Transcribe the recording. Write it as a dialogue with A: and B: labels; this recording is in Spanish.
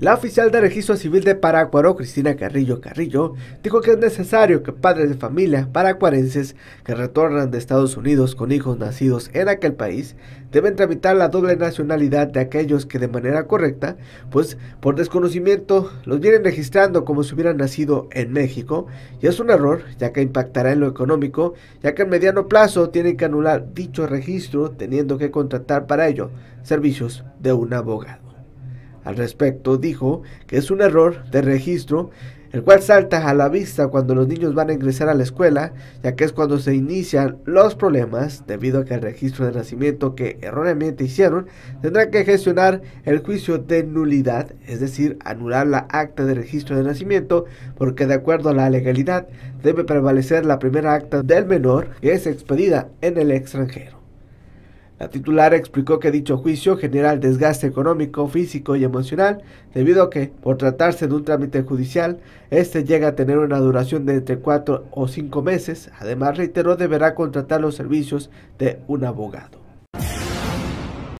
A: La oficial de registro civil de Paracuaro, Cristina Carrillo Carrillo, dijo que es necesario que padres de familia paracuarenses que retornan de Estados Unidos con hijos nacidos en aquel país deben tramitar la doble nacionalidad de aquellos que de manera correcta, pues por desconocimiento los vienen registrando como si hubieran nacido en México y es un error ya que impactará en lo económico, ya que en mediano plazo tienen que anular dicho registro teniendo que contratar para ello servicios de un abogado. Al respecto, dijo que es un error de registro el cual salta a la vista cuando los niños van a ingresar a la escuela, ya que es cuando se inician los problemas debido a que el registro de nacimiento que erróneamente hicieron tendrá que gestionar el juicio de nulidad, es decir, anular la acta de registro de nacimiento, porque de acuerdo a la legalidad debe prevalecer la primera acta del menor que es expedida en el extranjero. La titular explicó que dicho juicio genera el desgaste económico, físico y emocional, debido a que, por tratarse de un trámite judicial, este llega a tener una duración de entre cuatro o cinco meses. Además, reiteró, deberá contratar los servicios de un abogado.